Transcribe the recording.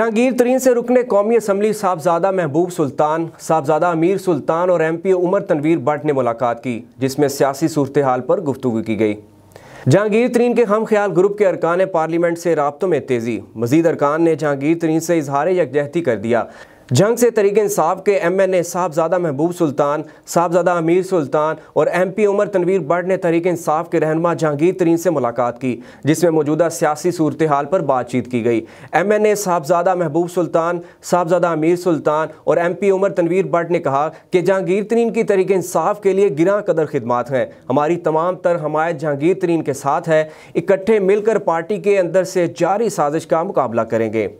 जहांगीर तरीन से रुकने कौमी असम्बली साहबजादा महबूब सुल्तान साहबजादा अमीर सुल्तान और एम पी उमर तनवीर भट्ट ने मुलाकात की जिसमें सियासी सूरत हाल पर गुफ्तु की गई जहांगीर तरीन के हम ख्याल ग्रुप के अरकान पार्लियामेंट से रबतों में तेज़ी मजीद अरकान ने जहांगीर तरीन से इजहार यकजहती कर दिया जंग से तरीक इंसाफ के एम एन ए साहबजादा महबूब सुल्तान साहबजादा अमीर सुल्तान और एम पी उमर तनवीर बट ने तरीक इंसाफ के रहनमा जहांगीर तरीन से मुलाकात की जिसमें मौजूदा सियासी सूरत हाल पर बातचीत की गई एम एन ए साहबजादा महबूब सुल्तान साहबजादा अमीर सुल्तान और एम पी उमर तनवीर बट ने कहा कि जहांगीर तरीन की तरीक इंसाफ के लिए गिरा कदर खदमात हैं हमारी तमाम तर हमायत जहांगीर तरीन के साथ है इकट्ठे मिलकर पार्टी के अंदर से जारी साजिश का मुकाबला करेंगे